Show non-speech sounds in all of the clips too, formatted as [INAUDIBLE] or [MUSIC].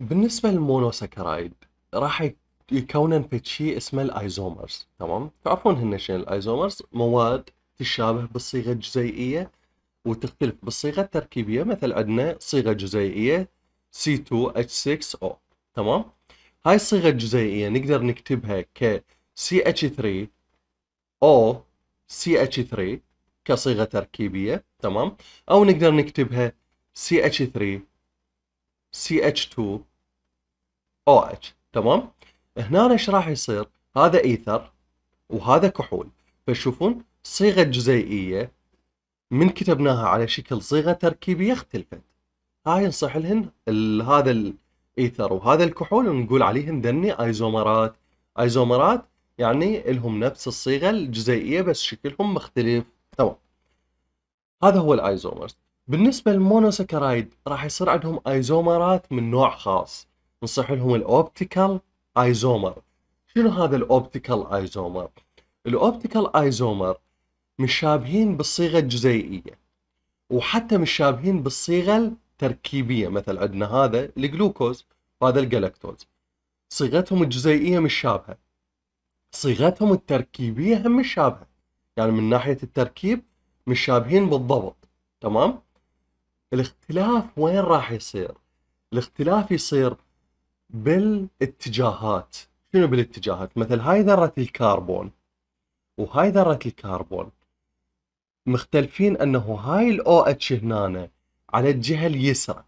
بالنسبة للمونوسكرايد راح يكونن في شيء اسمه الايزومرز تمام تعرفون هن شنو الايزومرز مواد تشابه بالصيغة الجزيئية وتختلف بالصيغة التركيبية مثل عندنا صيغة جزيئية C2H6O تمام هاي الصيغة الجزيئية نقدر نكتبها ك CH3O CH3 كصيغة تركيبية تمام أو نقدر نكتبها CH3 CH2 او اتش تمام هنا ايش راح يصير هذا ايثر وهذا كحول فتشوفون صيغه جزيئيه من كتبناها على شكل صيغه تركيبيه اختلفت هاي نصح لهن هذا الايثر وهذا الكحول ونقول عليهم ذني ايزومرات ايزومرات يعني لهم نفس الصيغه الجزيئيه بس شكلهم مختلف تمام هذا هو الايزومرز بالنسبه للمونوسكرايد راح يصير عندهم ايزومرات من نوع خاص نصح لهم الاوبتيكال ايزومر شنو هذا الاوبتيكال ايزومر الاوبتيكال ايزومر مشابهين بالصيغه الجزيئيه وحتى مشابهين بالصيغه التركيبيه مثل عندنا هذا الجلوكوز وهذا الجلاكتوز صيغتهم الجزيئيه مشابهه صيغتهم التركيبيه هم مشابهه يعني من ناحيه التركيب مشابهين بالضبط تمام الاختلاف وين راح يصير الاختلاف يصير بالاتجاهات شنو بالاتجاهات مثل هاي ذرة الكربون وهاي ذرة الكربون مختلفين انه هاي الاو اتش هنا على الجهة اليسرى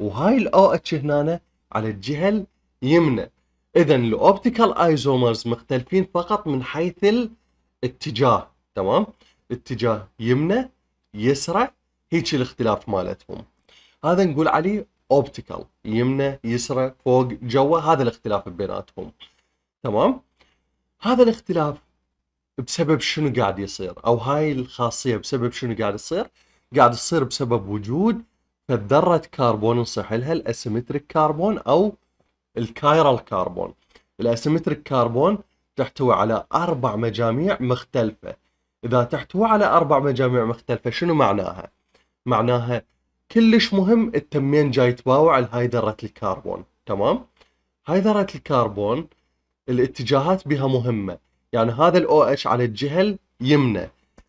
وهاي الاو اتش هنا على الجهة اليمنى اذا الاوبتيكال ايزومرز مختلفين فقط من حيث الاتجاه تمام اتجاه يمنى يسرى هيك الاختلاف مالتهم هذا نقول عليه اوبتيكال يمنى يسرى فوق جوا هذا الاختلاف بيناتهم تمام هذا الاختلاف بسبب شنو قاعد يصير او هاي الخاصيه بسبب شنو قاعد يصير قاعد يصير بسبب وجود فذره كربون نصح لها الاسيمتريك كربون او الكايرال كربون الاسيمتريك كربون تحتوي على اربع مجاميع مختلفه اذا تحتوي على اربع مجاميع مختلفه شنو معناها معناها كلش مهم التمين جاي يتباوع لهاي ذره الكربون تمام هاي ذره الكربون الاتجاهات بها مهمه يعني هذا الاو اتش على الجهه اليمنى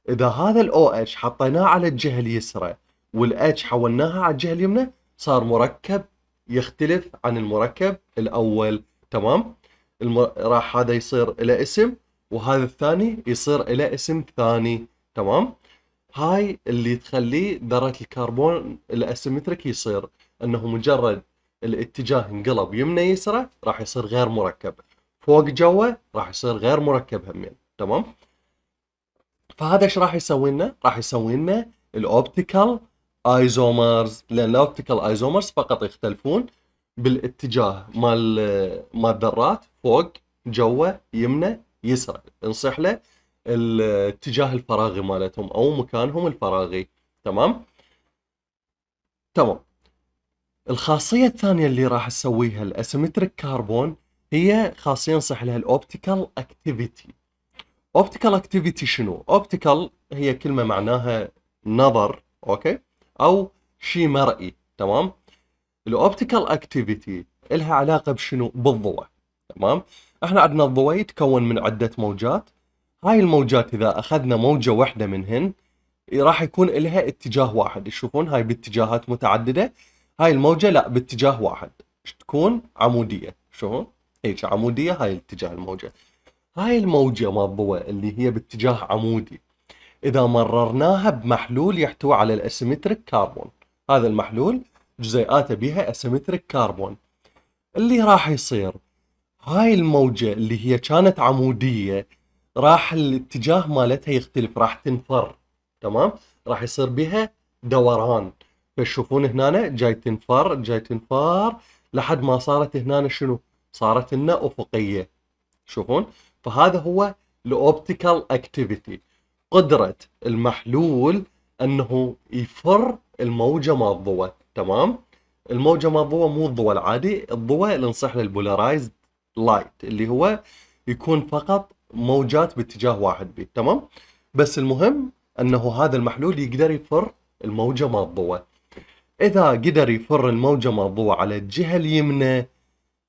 اذا هذا الاو اتش حطيناه على الجهه اليسرى والاتش حولناها على الجهه اليمنى صار مركب يختلف عن المركب الاول تمام المر... راح هذا يصير الى اسم وهذا الثاني يصير الى اسم ثاني تمام هاي اللي تخليه ذرات الكربون الاسيمتريك يصير انه مجرد الاتجاه انقلب يمنى يسرى راح يصير غير مركب فوق جوه راح يصير غير مركب همين تمام فهذا ايش راح يسوي لنا راح يسوي لنا الاوبتيكال ايزومرز لان الاوبتيكال ايزومرز فقط يختلفون بالاتجاه مال مال الذرات فوق جوه يمنى يسرى نصيح له الاتجاه الفراغي مالتهم او مكانهم الفراغي تمام تمام الخاصيه الثانيه اللي راح اسويها الاسيمتريك كاربون هي خاصيه ينصح لها الاوبتيكال اكتيفيتي اوبتيكال اكتيفيتي شنو اوبتيكال هي كلمه معناها نظر اوكي او شيء مرئي تمام الاوبتيكال اكتيفيتي لها علاقه بشنو بالضوء تمام احنا عندنا الضوء يتكون من عده موجات هاي الموجات اذا اخذنا موجه واحده منهن راح يكون لها اتجاه واحد تشوفون هاي باتجاهات متعدده هاي الموجه لا باتجاه واحد تكون عموديه شلون هيك عموديه هاي اتجاه الموجه هاي الموجه الضوء اللي هي باتجاه عمودي اذا مررناها بمحلول يحتوي على الاسيمتريك كربون هذا المحلول جزيئاته بها اسيمتريك كربون اللي راح يصير هاي الموجه اللي هي كانت عموديه راح الاتجاه مالتها يختلف راح تنفر تمام راح يصير بها دوران فشوفون هنا جاي تنفر جاي تنفر لحد ما صارت هنا شنو صارت لنا افقيه شوفون فهذا هو الاوبتيكال اكتيفيتي قدره المحلول انه يفر الموجه مال الضوء تمام الموجه مال الضوء مو الضوء العادي الضوء اللي نصح للبولارايزد لايت اللي هو يكون فقط موجات باتجاه واحد بي تمام بس المهم انه هذا المحلول يقدر يفر الموجه الضوء اذا قدر يفر الموجه الضوء على الجهه اليمنى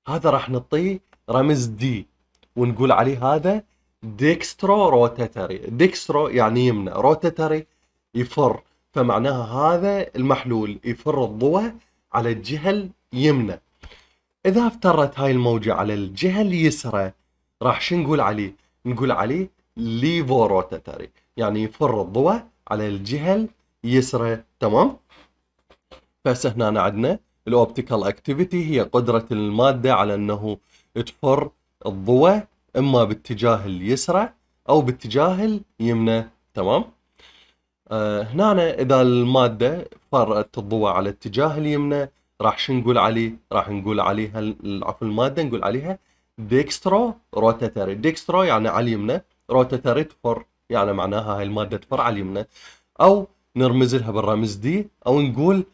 هذا راح نعطيه رمز دي ونقول عليه هذا ديكسترو روتاتري ديكسترو يعني يمنى روتاتري يفر فمعناها هذا المحلول يفر الضوء على الجهه اليمنى اذا افترت هاي الموجه على الجهه اليسرى راح شو نقول عليه نقول عليه ليفوروتاتاري يعني يفر الضوء على الجهه اليسرى تمام بس هنا عندنا الاوبتيكال اكتيفيتي هي قدره الماده على انه تفر الضوء اما باتجاه اليسرى او باتجاه اليمنى تمام آه هنا اذا الماده فرت الضوء على اتجاه اليمنى راح شنقول نقول عليه راح نقول عليها عفوا الماده نقول عليها ديكسترو روتاتري ديكسترو يعني على اليمنى روتاتري تفر يعني معناها هاي المادة تفر على اليمنى أو نرمز لها بالرمز دي أو نقول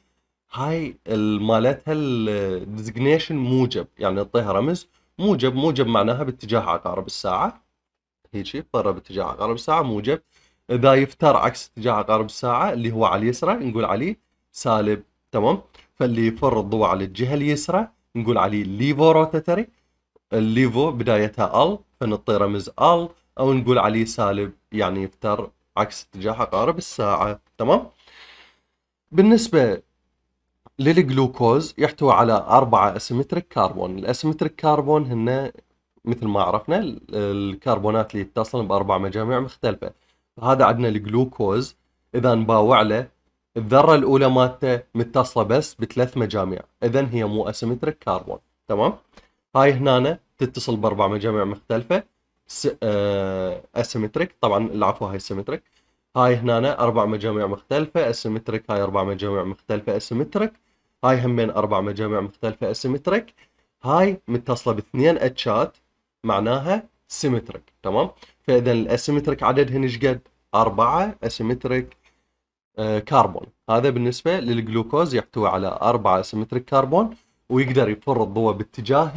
هاي مالتها الديزجنيشن موجب يعني نعطيها رمز موجب موجب معناها باتجاه عقارب الساعة هيجي تفر باتجاه عقارب الساعة موجب إذا يفتر عكس اتجاه عقارب الساعة اللي هو على اليسرى نقول عليه سالب تمام فاللي يفر الضوء على الجهة اليسرى نقول عليه ليفو روتاتري الليفو بدايتها ال فنعطي رمز ال او نقول عليه سالب يعني يفتر عكس اتجاه عقارب الساعه تمام بالنسبه للجلوكوز يحتوي على أربعة أسيمتريك كربون الأسيمتريك كربون هن مثل ما عرفنا الكربونات اللي يتصلن بأربع مجاميع مختلفة هذا عندنا الجلوكوز إذا نباوع له الذرة الأولى مالته متصلة بس بثلاث مجاميع إذا هي مو أسيمتريك كربون تمام هاي هنا تتصل باربع مجاميع مختلفه س... آه... اسيمتريك طبعا العفو هاي سيمتريك هاي هنا اربع مجاميع مختلفه اسيمتريك هاي اربع مجاميع مختلفه اسيمتريك هاي همين اربع مجاميع مختلفه اسيمتريك هاي متصله باثنين اتشات معناها سيمتريك تمام فاذا الاسيمتريك عددهن ايش قد؟ اربعه اسيمتريك آه كربون هذا بالنسبه للجلوكوز يحتوي على اربعه اسيمتريك كربون ويقدر يفر الضوء باتجاه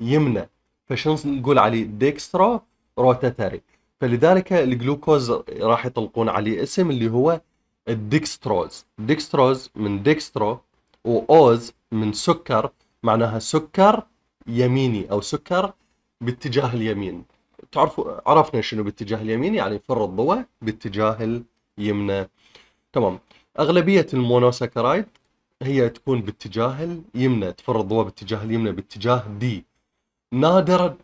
اليمنى فشنو نقول عليه ديكسترو روتاتري فلذلك الجلوكوز راح يطلقون عليه اسم اللي هو الديكستروز ديكستروز من ديكسترو واوز من سكر معناها سكر يميني او سكر باتجاه اليمين تعرفوا عرفنا شنو باتجاه اليمين يعني فر الضوء باتجاه اليمنى تمام اغلبيه المونوساكرايد هي تكون باتجاه اليمنى تفر الضوء باتجاه اليمنى باتجاه دي نادرا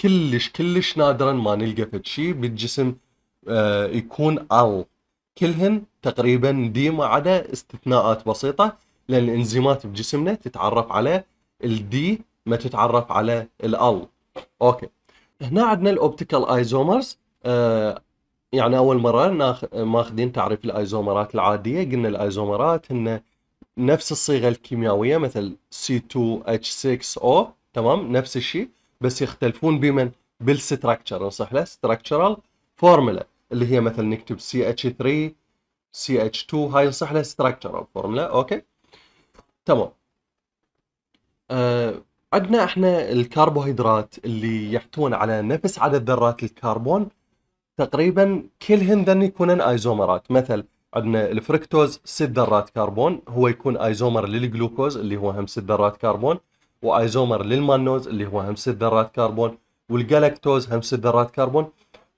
كلش كلش نادرا ما نلقى فد شيء بالجسم آه، يكون ال كلهن تقريبا دي ما عدا استثناءات بسيطه لان الانزيمات بجسمنا تتعرف على الدي ما تتعرف على الال اوكي هنا عندنا الاوبتيكال ايزومرز آه، يعني اول مره ماخذين تعريف الايزومرات العاديه قلنا الايزومرات هن نفس الصيغه الكيميائيه مثل C2H6O تمام نفس الشيء بس يختلفون بمن بالستراكشر نصح له ستراكشرال فورمولا اللي هي مثلا نكتب CH3 CH2 هاي نصح له ستراكشرال فورمولا اوكي تمام أه عندنا احنا الكربوهيدرات اللي يحتوون على نفس عدد ذرات الكربون تقريبا كلهن ذن يكونن ايزومرات مثل عندنا الفركتوز ست ذرات كربون هو يكون ايزومر للجلوكوز اللي هو هم ست ذرات كربون وايزومر للمانوز اللي هو هم ست ذرات كربون والجالكتوز هم ست ذرات كربون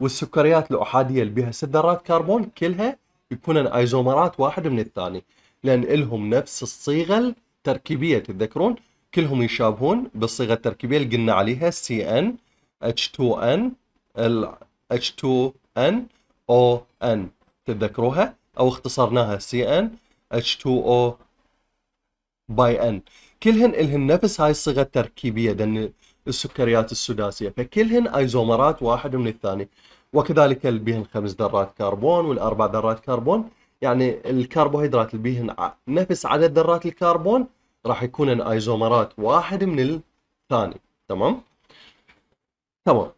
والسكريات الاحاديه اللي بها ست ذرات كربون كلها يكونن ايزومرات واحد من الثاني لان الهم نفس الصيغه التركيبيه تتذكرون كلهم يشابهون بالصيغه التركيبيه اللي قلنا عليها سي ان اتش 2 ان اتش 2 ان او ان تتذكروها او اختصرناها سي ان اتش 2 او باي ان كلهن الهن نفس هاي الصيغه التركيبيه دن السكريات السداسيه فكلهن ايزومرات واحد من الثاني وكذلك اللي بيهن خمس ذرات كربون والاربع ذرات كربون يعني الكربوهيدرات اللي بيهن نفس عدد ذرات الكربون راح يكونن ايزومرات واحد من الثاني تمام تمام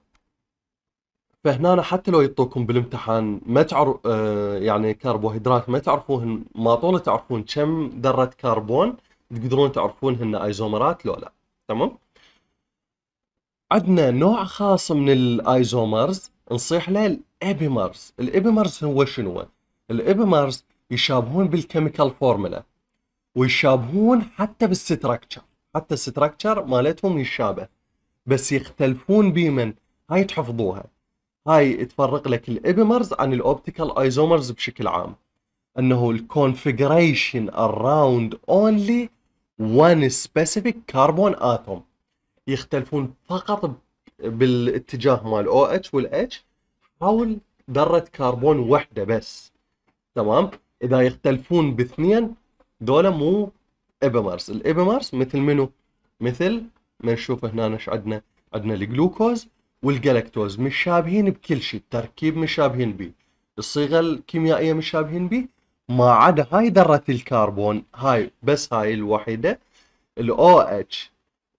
فهنا حتى لو يعطوكم بالامتحان ما تعرف آه، يعني كربوهيدرات ما تعرفوهن ما طول تعرفون كم ذره كربون تقدرون تعرفونهن ايزومرات لو لا تمام عندنا نوع خاص من الايزومرز نصيح له الابيمرز الابيمرز هو شنو الابيمرز يشابهون بالكيميكال فورمولا ويشابهون حتى بالستراكشر حتى الستراكشر مالتهم يشابه بس يختلفون بمن هاي تحفظوها هاي تفرق لك الابيمرز عن الاوبتيكال ايزومرز بشكل عام انه الكونفجريشن اراوند اونلي وان سبيسيفيك كربون اتوم يختلفون فقط بالاتجاه مال او اتش والاتش حول ذره كربون وحده بس تمام اذا يختلفون باثنين دول مو ابيمرز الابيمرز مثل منو مثل ما نشوف هنا ايش عندنا عندنا الجلوكوز والجلاكتوز مش بكل شيء التركيب مش به الصيغه الكيميائيه مش به ما عدا هاي ذره الكربون هاي بس هاي الوحيده الاو اتش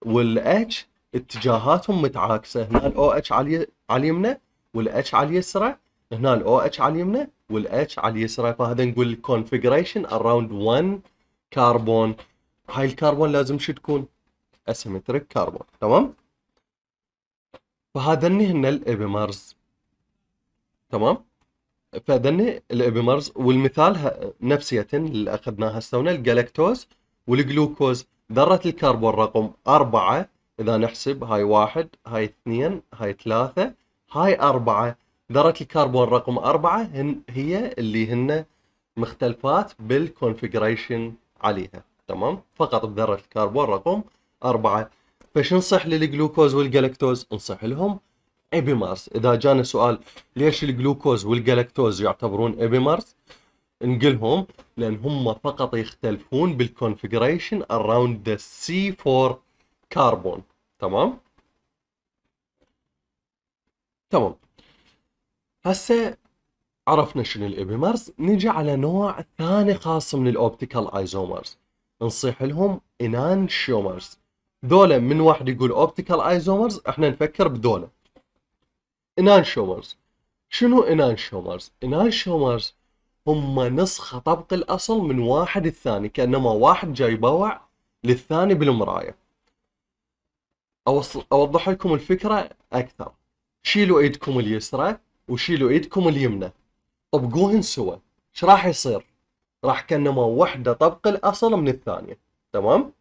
والاتش اتجاهاتهم متعاكسه هنا الاو اتش على على اليمنى والاتش على اليسرى هنا الاو اتش على اليمنى والاتش على اليسرى فهذا نقول الكونفجريشن اراوند 1 كربون هاي الكربون لازم شو تكون اسيمتريك كربون تمام فهذني هن الابيمرز تمام فذني الابيمرز والمثال نفسية اللي اخذناها هسه الجلاكتوز والجلوكوز ذرة الكربون رقم أربعة إذا نحسب هاي واحد هاي اثنين هاي ثلاثة هاي أربعة ذرة الكربون رقم أربعة هن هي اللي هن مختلفات بالكونفجريشن عليها تمام فقط بذرة الكربون رقم أربعة فش نصح للجلوكوز والجلكتوز نصح لهم ابيمارس اذا جانا سؤال ليش الجلوكوز والجلكتوز يعتبرون ابيمارس نقلهم لان هم فقط يختلفون بالكونفجريشن اراوند ذا سي 4 كربون تمام تمام هسه عرفنا شنو الابيمرز نجي على نوع ثاني خاص من الاوبتيكال ايزومرز نصيح لهم انانشيومرز ذولا من واحد يقول اوبتيكال ايزومرز احنا نفكر بذولا انان شومرز شنو انان شومرز انان شومرز هم نسخة طبق الأصل من واحد الثاني كأنما واحد جاي بوع للثاني بالمراية أوضح لكم الفكرة أكثر شيلوا إيدكم اليسرى وشيلوا إيدكم اليمنى طبقوهن سوا ايش راح يصير راح كأنما وحدة طبق الأصل من الثانية تمام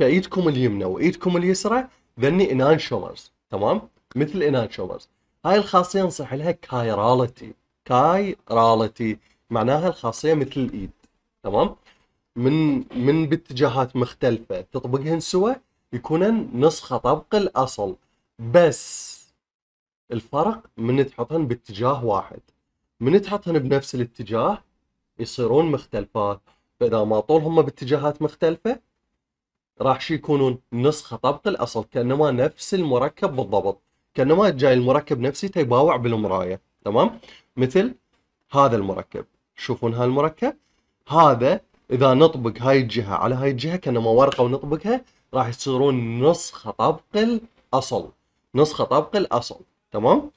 فايدكم اليمنى وايدكم اليسرى ذني انانشومرز تمام مثل انانشومرز هاي الخاصيه نصح لها كايرالتي كايرالتي معناها الخاصيه مثل الايد تمام من من باتجاهات مختلفه تطبقهن سوا يكونن نسخه طبق الاصل بس الفرق من تحطهن باتجاه واحد من تحطهن بنفس الاتجاه يصيرون مختلفات فاذا ما طولهم باتجاهات مختلفه راح شو يكونون نسخه طبق الاصل كانما نفس المركب بالضبط كانما جاي المركب نفسي تباوع بالمرايه تمام مثل هذا المركب شوفون هالمركب هذا اذا نطبق هاي الجهه على هاي الجهه كانما ورقه ونطبقها راح يصيرون نسخه طبق الاصل نسخه طبق الاصل تمام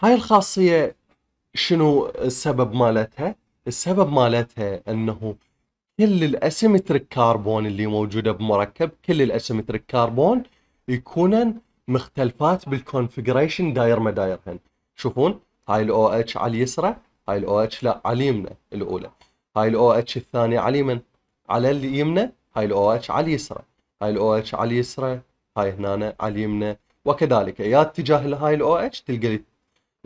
هاي الخاصيه شنو السبب مالتها السبب مالتها انه كل الاسيمتريك كاربون اللي موجوده بمركب كل الاسيمتريك كاربون يكونن مختلفات بالكونفجريشن داير ما دايرهن شوفون هاي الاو اتش على اليسرى هاي الاو اتش لا على اليمنى الاولى هاي الاو اتش الثانيه على اليمن على اليمنى هاي الاو اتش على اليسرى هاي الاو اتش على اليسرى هاي هنا على اليمنى وكذلك يا اتجاه هاي الاو اتش تلقى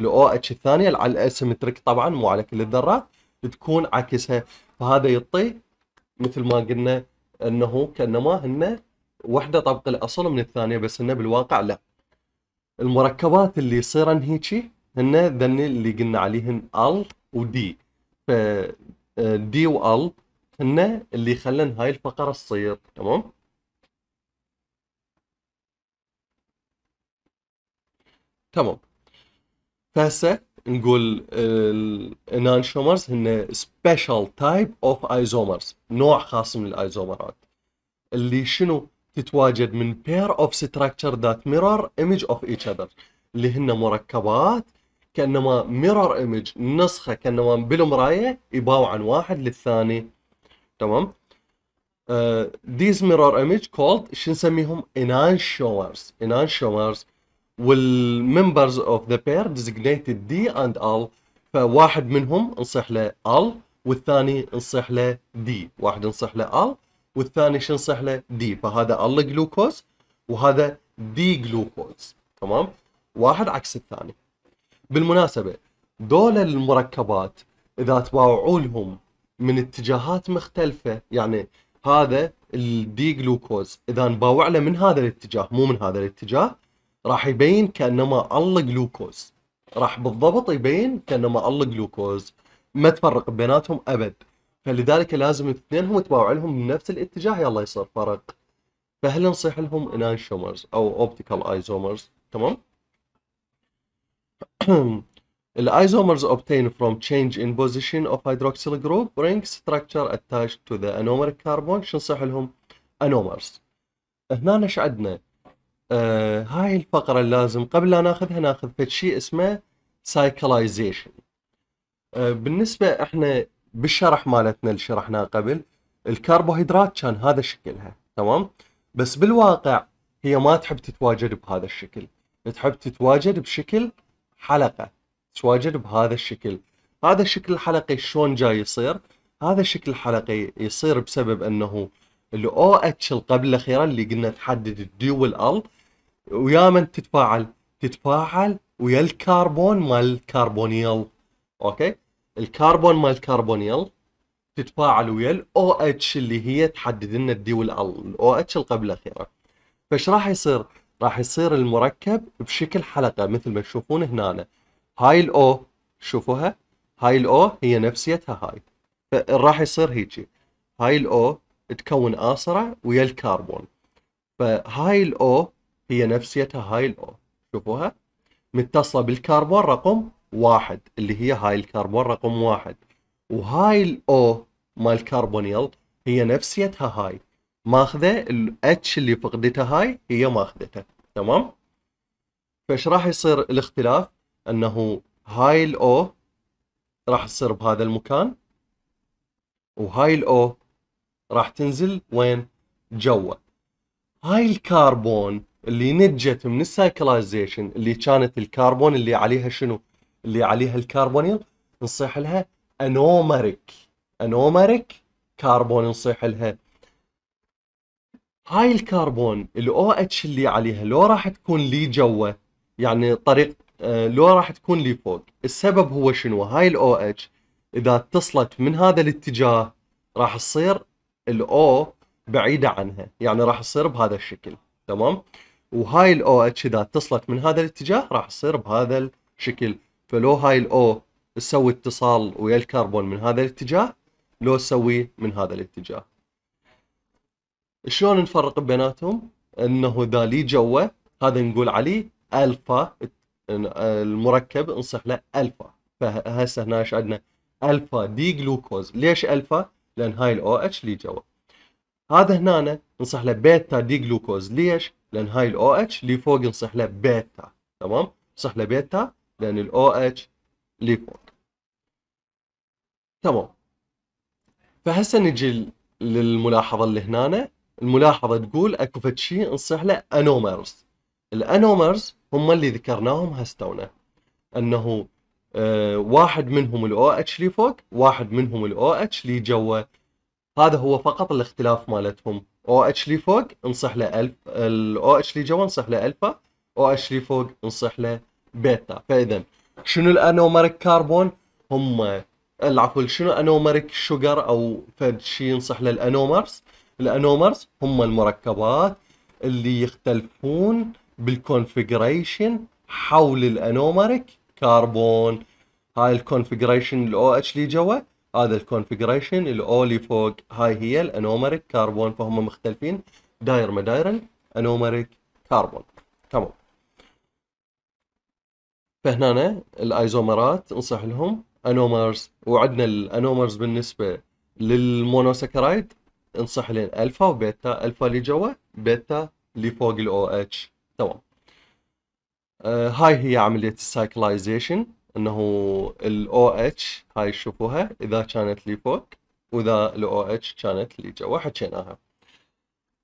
الاو اتش الثانيه على الاسيمتريك طبعا مو على كل الذرات تكون عكسها فهذا يعطي مثل ما قلنا انه كانما هن واحده طبق الاصل من الثانيه بس انه بالواقع لا المركبات اللي يصيرن هيجي هن ذن اللي قلنا عليهن ال ودي ف دي آه، وال هن اللي خلن هاي الفقره تصير تمام تمام فهسه نقول الانانشومرز هن سبيشال تايب اوف ايزومرز نوع خاص من الايزومرات اللي شنو تتواجد من بير اوف ستراكشر ذات ميرور ايمج اوف ايتش اذر اللي هن مركبات كانما ميرور ايمج نسخه كانما بالمرايه يباو عن واحد للثاني تمام ذيز ميرور ايمج كولد شو نسميهم انانشومرز انانشومرز والممبرز اوف ذا بير ديزيجنيتد دي اند ال فواحد منهم نصيح له ال والثاني نصيح له دي واحد نصيح له ال والثاني شو نصيح له دي فهذا ال جلوكوز وهذا دي جلوكوز تمام واحد عكس الثاني بالمناسبة دول المركبات إذا تباوعوا لهم من اتجاهات مختلفة يعني هذا الدي جلوكوز إذا نباوع له من هذا الاتجاه مو من هذا الاتجاه راح يبين كانما الله جلوكوز راح بالضبط يبين كانما الله جلوكوز ما تفرق بيناتهم ابد فلذلك لازم اثنينهم يتباعوا لهم بنفس الاتجاه يلا يصير فرق فهل نصيح لهم انانشومرز او اوبتيكال ايزومرز تمام [CLEARS THROAT] الايزومرز obtained from change in position of hydroxyl group ring structure attached to the anomeric carbon شو نصيح لهم؟ anomers هنا ايش عندنا؟ آه هاي الفقرة لازم قبل لا ناخذها ناخذ فد شيء اسمه سايكلايزيشن آه بالنسبة احنا بالشرح مالتنا اللي شرحناه قبل الكربوهيدرات كان هذا شكلها تمام بس بالواقع هي ما تحب تتواجد بهذا الشكل تحب تتواجد بشكل حلقة تتواجد بهذا الشكل هذا الشكل الحلقي شلون جاي يصير هذا الشكل الحلقي يصير بسبب انه الاو اتش القبل الاخيره اللي قلنا تحدد الديول ال ويا من تتفاعل تتفاعل ويا الكربون مال الكربونيل اوكي الكربون مال الكربونيل تتفاعل ويا الاو اتش اللي هي تحدد لنا الدي والاو اتش القبل الاخيره فايش راح يصير راح يصير المركب بشكل حلقه مثل ما تشوفون هنا هاي الاو شوفوها هاي الاو هي نفسيتها هاي فراح يصير هيجي هاي الاو تكون آسرة ويا الكربون فهاي الاو هي نفسيتها هاي الأو شوفوها متصلة بالكربون رقم واحد اللي هي هاي الكربون رقم واحد وهاي الأو مال الكربونيل هي نفسيتها هاي ماخذه الاتش اللي فقدتها هاي هي ماخذته تمام فايش راح يصير الاختلاف انه هاي الاو راح تصير بهذا المكان وهاي الاو راح تنزل وين جوا هاي الكربون اللي نجت من السايكلايزيشن اللي كانت الكربون اللي عليها شنو؟ اللي عليها الكربونيل نصيح لها انومريك انومريك كربون نصيح لها هاي الكربون الاو اتش اللي عليها لو راح تكون لي جوا يعني طريق آه، لو راح تكون لي فوق السبب هو شنو هاي الاو اتش اذا اتصلت من هذا الاتجاه راح تصير الاو بعيده عنها يعني راح تصير بهذا الشكل تمام وهاي الاو اتش اذا اتصلت من هذا الاتجاه راح تصير بهذا الشكل فلو هاي الاو تسوي اتصال ويا الكربون من هذا الاتجاه لو تسوي من هذا الاتجاه شلون نفرق بيناتهم انه اذا لي جوه هذا نقول عليه الفا المركب نصح له الفا فهسه هنا ايش عندنا الفا دي جلوكوز ليش الفا لان هاي الاو اتش لي جوه هذا هنا ننصح له بيتا دي جلوكوز ليش؟ لان هاي الاو اتش اللي فوق نصح له بيتا تمام؟ نصح له بيتا لان الاو اتش اللي فوق تمام فهسه نجي للملاحظه اللي هنا الملاحظه تقول اكو فد شيء نصح له انومرز الانومرز هم اللي ذكرناهم هستونا انه آه، واحد منهم الاو اتش اللي فوق واحد منهم الاو اتش اللي جوا هذا هو فقط الاختلاف مالتهم او اتش لي فوق انصح له الف الاو اتش لي جوا انصح له الفا او اتش لي فوق انصح له بيتا فاذا شنو الانومريك كربون هم العفو شنو انومريك شوجر او فد شيء ينصح له الانومرز الانومرز هم المركبات اللي يختلفون بالكونفجريشن حول الانومريك كربون هاي الكونفجريشن الاو اتش اللي جوا هذا الكونفجريشن الاولي فوق هاي هي الانومريك كربون فهم مختلفين داير ما دايرن انومريك كربون تمام فهنا الايزومرات انصح لهم انومرز وعندنا الانومرز بالنسبه للمونوسكرايد انصح لين الفا وبيتا الفا اللي جوا بيتا اللي فوق الاو اتش تمام آه، هاي هي عمليه السايكلايزيشن انه الاو اتش هاي شوفوها اذا كانت لي فوق واذا الاو اتش كانت لي جوا حكيناها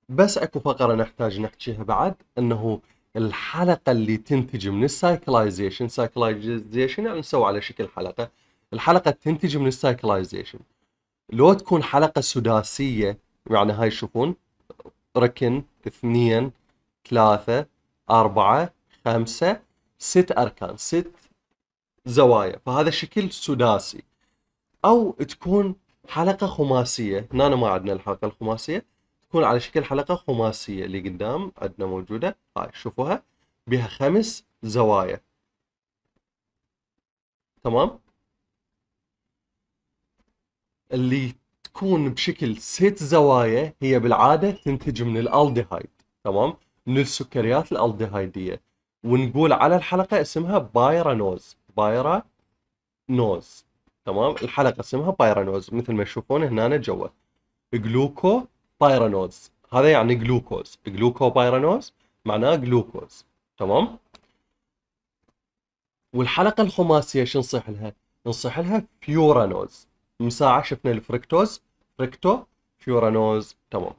بس اكو فقره نحتاج نحكيها بعد انه الحلقه اللي تنتج من السايكلايزيشن سايكلايزيشن يعني نسوي على شكل حلقه الحلقه تنتج من السايكلايزيشن لو تكون حلقه سداسيه يعني هاي شوفون ركن اثنين ثلاثه اربعه خمسه ست اركان ست زوايا فهذا شكل سداسي او تكون حلقه خماسيه هنا ما عندنا الحلقه الخماسيه تكون على شكل حلقه خماسيه اللي قدام عندنا موجوده هاي شوفوها بها خمس زوايا تمام اللي تكون بشكل ست زوايا هي بالعاده تنتج من الالدهايد تمام من السكريات الالدهايديه ونقول على الحلقه اسمها بايرانوز بايرا نوز تمام الحلقه اسمها بايرانوز مثل ما تشوفون هنا جوا جلوكو نوز هذا يعني جلوكوز جلوكو نوز معناه جلوكوز تمام والحلقه الخماسيه شو نصيح لها نصيح لها فيورانوز من ساعه شفنا الفركتوز فركتو فيورانوز تمام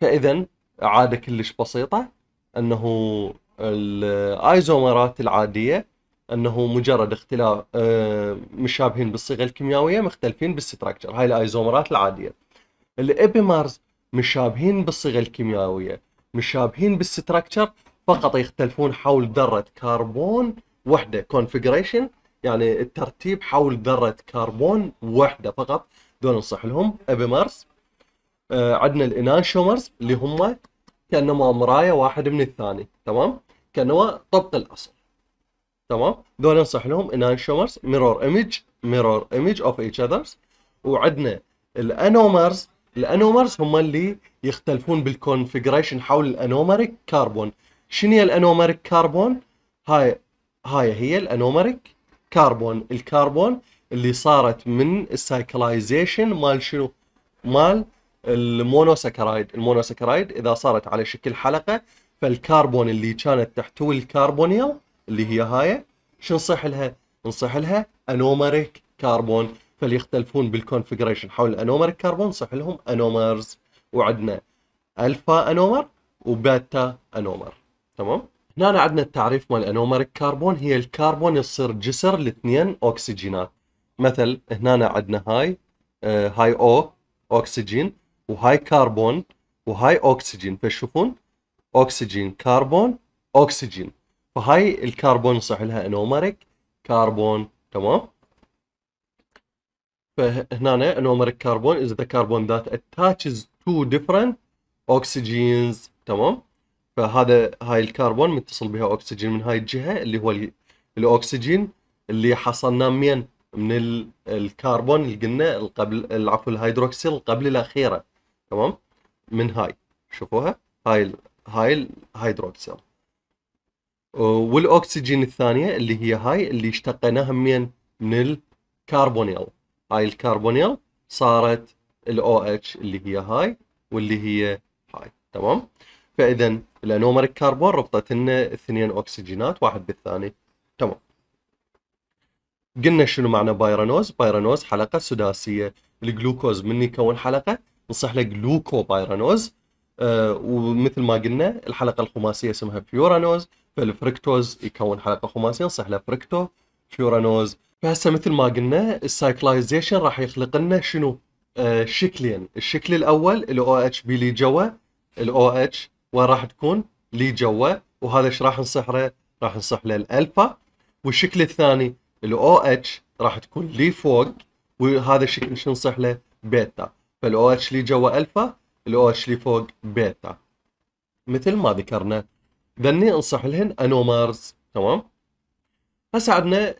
فاذا عاده كلش بسيطه انه الايزومرات العاديه انه مجرد اختلاف آه، مشابهين بالصيغه الكيميائيه مختلفين بالستراكشر هاي الايزومرات العاديه الابيمرز مشابهين بالصيغه الكيميائيه مشابهين بالستراكشر فقط يختلفون حول ذره كربون وحده كونفجريشن يعني الترتيب حول ذره كربون وحده فقط دون نصح لهم ابيمرز آه، عندنا الانانشومرز اللي هم كانما مرايه واحد من الثاني تمام كانما طبق الاصل تمام دول ننصح لهم انانشومرز ميرور ايمج ميرور ايمج اوف ايتش اذرز وعندنا الانومرز الانومرز هم اللي يختلفون بالكونفجريشن حول الانومريك كاربون شنو هي الانومريك كاربون هاي هاي هي الانومريك كاربون الكاربون اللي صارت من السايكلايزيشن مال شنو مال المونوسكرايد المونوسكرايد اذا صارت على شكل حلقه فالكربون اللي كانت تحتوي الكربونيل اللي هي هاي شو نصح لها؟ نصح لها انومريك كربون فليختلفون بالكونفجريشن حول الانومريك كربون نصح لهم انومرز وعندنا الفا انومر وبيتا انومر تمام؟ هنا عندنا التعريف مال الانومريك كربون هي الكربون يصير جسر لاثنين اوكسجينات مثل هنا عندنا هاي آه هاي او اوكسجين وهاي كربون وهاي اوكسجين فشوفون اوكسجين كربون اوكسجين فهاي الكربون صح لها انومريك كربون تمام فهنا انومريك كربون از ذا كربون ذات اتاتشز تو ديفرنت اوكسجينز تمام فهذا هاي الكربون متصل بها اكسجين من هاي الجهه اللي هو الاكسجين اللي حصلناه من من الكربون اللي قلنا القبل العفو الهيدروكسيل القبل الاخيره تمام من هاي شوفوها هاي هاي الهيدروكسيل والاكسجين الثانيه اللي هي هاي اللي اشتقيناها من من الكربونيل هاي الكربونيل صارت الاو اتش اللي هي هاي واللي هي هاي تمام فاذا الانومر الكربون ربطت لنا اثنين اكسجينات واحد بالثاني تمام قلنا شنو معنى بايرانوز بايرانوز حلقه سداسيه الجلوكوز من يكون حلقه نصح له جلوكو بايرانوز آه ومثل ما قلنا الحلقه الخماسيه اسمها بيورانوز فالفركتوز يكون حلقه خماسيه نصح له فركتو فيورانوز فهسه مثل ما قلنا السايكلايزيشن راح يخلق لنا شنو؟ آه شكلين، الشكل الاول الاو اتش بي لي جوا الاو اتش وين راح تكون؟ لي جوا وهذا ايش راح له؟ راح نصح له الالفا والشكل الثاني الاو اتش راح تكون لي فوق وهذا الشكل ايش نصح له؟ بيتا فالاو اتش لي جوا الفا الاو اتش لي فوق بيتا مثل ما ذكرنا ذني انصح لهن انومارز تمام هسه عندنا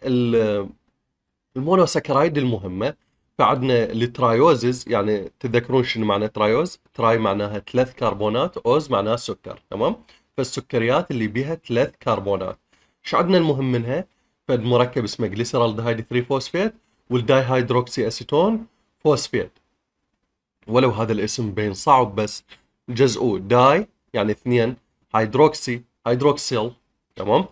المونوساكرايد المهمه فعندنا الترايوزز يعني تتذكرون شنو معنى ترايوز تراي معناها ثلاث كربونات اوز معناها سكر تمام فالسكريات اللي بيها ثلاث كربونات شو عندنا المهم منها فد مركب اسمه جليسرالدهايد 3 فوسفيت والداي هيدروكسي اسيتون فوسفيت ولو هذا الاسم بين صعب بس جزء داي يعني اثنين هيدروكسي هيدروكسيل تمام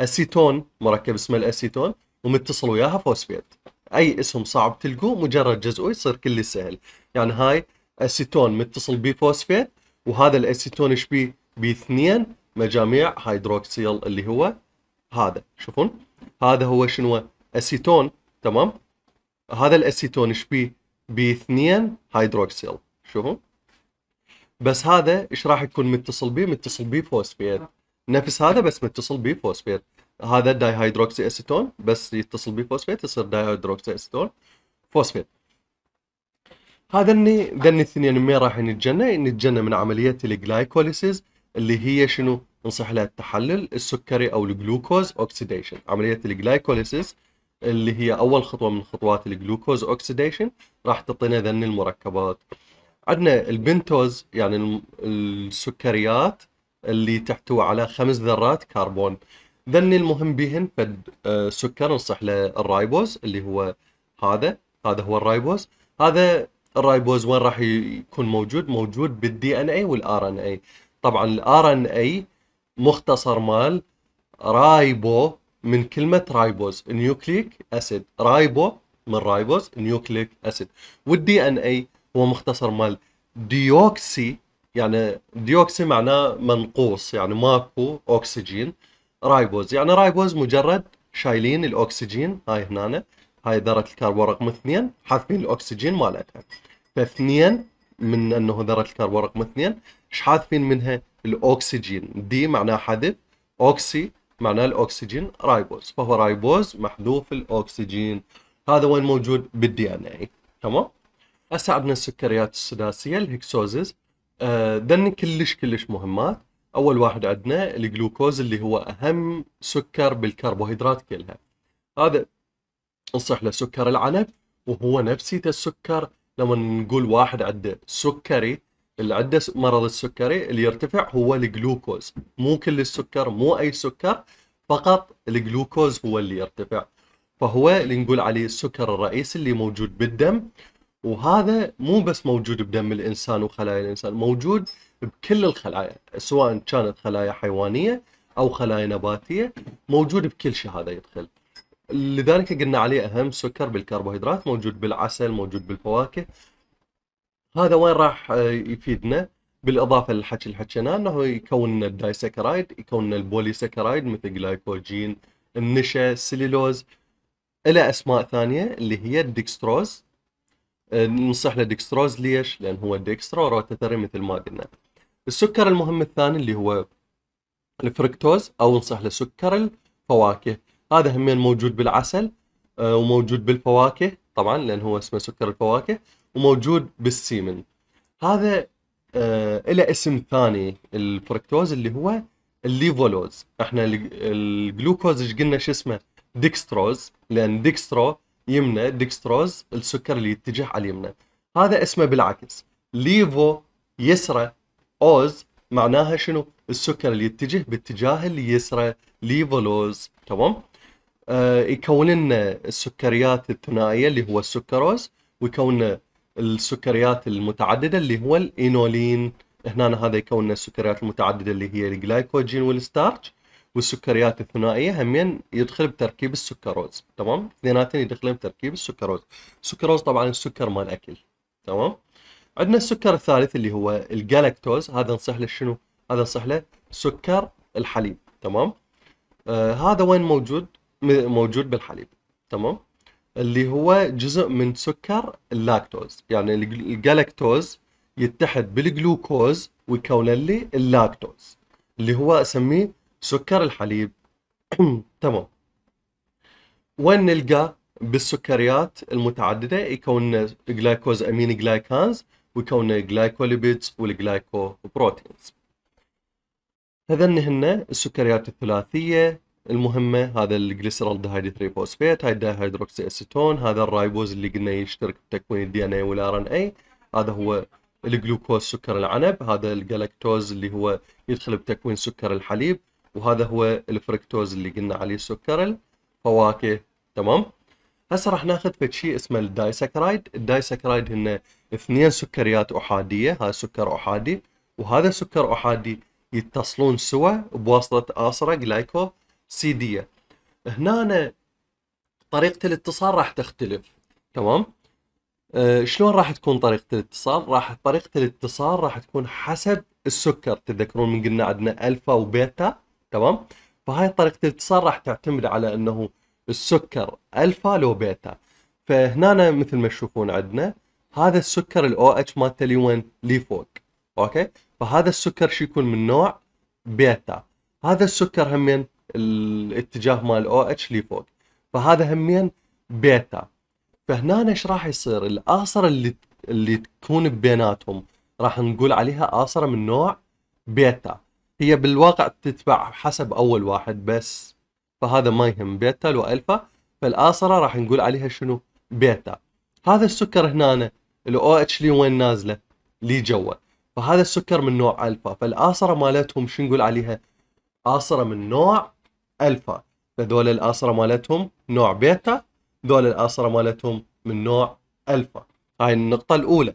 اسيتون مركب اسمه الاسيتون ومتصل وياها فوسفيت اي اسم صعب تلقوه مجرد جزء يصير كلش سهل يعني هاي اسيتون متصل بفوسفيت وهذا الاسيتون ايش بيه باثنين مجاميع هيدروكسيل اللي هو هذا شوفون هذا هو شنو اسيتون تمام هذا الاسيتون ايش بيه باثنين هيدروكسيل شوفون بس هذا ايش راح يكون متصل به متصل به فوسفيت نفس هذا بس متصل به فوسفيت هذا الداي هيدروكسي اسيتون بس يتصل به فوسفيت يصير داي هيدروكسي اسيتون فوسفيت هذا اني ذني الثنين ما راح نتجنى نتجنى من عمليه الجلايكوليسيز اللي هي شنو نصح لها التحلل السكري او الجلوكوز اوكسيديشن عمليه الجلايكوليسيز اللي هي اول خطوه من خطوات الجلوكوز اوكسيديشن راح تعطينا ذن المركبات عندنا البنتوز يعني السكريات اللي تحتوي على خمس ذرات كربون ذن المهم بهن فد آه، سكر نصح له الرايبوز اللي هو هذا هذا هو الرايبوز هذا الرايبوز وين راح يكون موجود موجود بالدي ان اي والار ان اي طبعا الار ان اي مختصر مال رايبو من كلمه رايبوز نيوكليك اسيد رايبو من رايبوز نيوكليك اسيد والدي ان اي هو مختصر مال ديوكسي يعني ديوكسي معناه منقوص يعني ماكو اكسجين رايبوز يعني رايبوز مجرد شايلين الاكسجين هاي هنا هاي ذره الكربون رقم اثنين حافين الاكسجين مالتها فاثنين من انه ذره الكربون رقم اثنين ايش حاذفين منها الاكسجين دي معناه حذف اوكسي معناه الاكسجين رايبوز فهو رايبوز محذوف الاكسجين هذا وين موجود بالدي ان اي تمام أساء من السكريات السداسية الهكسوزز آه، ذن كلش كلش مهمات أول واحد عندنا الجلوكوز اللي هو أهم سكر بالكربوهيدرات كلها هذا نصح له سكر العنب وهو نفسيته السكر لما نقول واحد عنده سكري اللي عنده مرض السكري اللي يرتفع هو الجلوكوز مو كل السكر مو اي سكر فقط الجلوكوز هو اللي يرتفع فهو اللي نقول عليه السكر الرئيسي اللي موجود بالدم وهذا مو بس موجود بدم الانسان وخلايا الانسان موجود بكل الخلايا سواء كانت خلايا حيوانيه او خلايا نباتيه موجود بكل شيء هذا يدخل لذلك قلنا عليه اهم سكر بالكربوهيدرات موجود بالعسل موجود بالفواكه هذا وين راح آه، يفيدنا بالاضافه للحكي اللي حكيناه انه يكون لنا الدايسكرايد يكون لنا البوليسكرايد مثل جلايكوجين النشا السليلوز الى اسماء ثانيه اللي هي الدكستروز آه، ننصح له ديكستروز ليش؟ لان هو الديكسترو روتاتري مثل ما قلنا. السكر المهم الثاني اللي هو الفركتوز او ننصح له سكر الفواكه، هذا همين موجود بالعسل آه، وموجود بالفواكه طبعا لان هو اسمه سكر الفواكه وموجود بالسيمن. هذا له آه، اسم ثاني الفركتوز اللي هو الليفولوز، احنا الجلوكوز ايش قلنا شو اسمه؟ ديكستروز لان ديكسترو يمنى الدكستروز السكر اللي يتجه على اليمنى هذا اسمه بالعكس ليفو يسرى اوز معناها شنو السكر اللي يتجه باتجاه اليسرى ليفولوز تمام آه يكون لنا السكريات الثنائيه اللي هو السكروز ويكون السكريات المتعدده اللي هو الانولين هنا هذا يكون السكريات المتعدده اللي هي الجلايكوجين والستارج والسكريات الثنائيه همين يدخل بتركيب السكروز تمام اثنيناتهم يدخلون بتركيب السكروز السكروز طبعا السكر مال اكل تمام عندنا السكر الثالث اللي هو الجلاكتوز هذا نصح له شنو هذا نصح له سكر الحليب تمام آه هذا وين موجود موجود بالحليب تمام اللي هو جزء من سكر اللاكتوز يعني الجلاكتوز يتحد بالجلوكوز ويكون لي اللاكتوز اللي هو اسميه سكر الحليب [CLEARS THROAT] تمام وين نلقى بالسكريات المتعددة يكون جلايكوز أمين جلايكانز ويكون جلايكوليبيدز والجلايكوبروتينز هذن هن السكريات الثلاثية المهمة هذا الجليسرول دهايد 3 فوسفيت هاي الدهيدروكسي اسيتون هذا الرايبوز اللي قلنا يشترك بتكوين الدي ان اي والار ان اي هذا هو الجلوكوز سكر العنب هذا الجلاكتوز اللي هو يدخل بتكوين سكر الحليب وهذا هو الفركتوز اللي قلنا عليه السكر الفواكه تمام هسه راح ناخذ فد شيء اسمه الدايسكرايد الدايسكرايد هن اثنين سكريات احاديه هاي سكر احادي وهذا سكر احادي يتصلون سوا بواسطه اسره سيديه هنا طريقه الاتصال راح تختلف تمام أه شلون راح تكون طريقه الاتصال راح طريقه الاتصال راح تكون حسب السكر تتذكرون من قلنا عندنا الفا وبيتا تمام فهاي طريقه الاتصال راح تعتمد على انه السكر الفا لو بيتا فهنا مثل ما تشوفون عندنا هذا السكر الاو اتش مالته لي وين لي فوق اوكي فهذا السكر شو يكون من نوع بيتا هذا السكر همين الاتجاه مال الاو اتش لي فوق فهذا همين بيتا فهنا ايش راح يصير الاصر اللي اللي تكون بيناتهم راح نقول عليها اصره من نوع بيتا هي بالواقع تتبع حسب اول واحد بس فهذا ما يهم بيتا والفا فالاصره راح نقول عليها شنو بيتا هذا السكر هنا الاو اتش لي وين نازله لي جوا فهذا السكر من نوع الفا فالاصره مالتهم شو نقول عليها اصره من نوع الفا فذول الاصره مالتهم نوع بيتا ذول الاصره مالتهم من نوع الفا هاي النقطه الاولى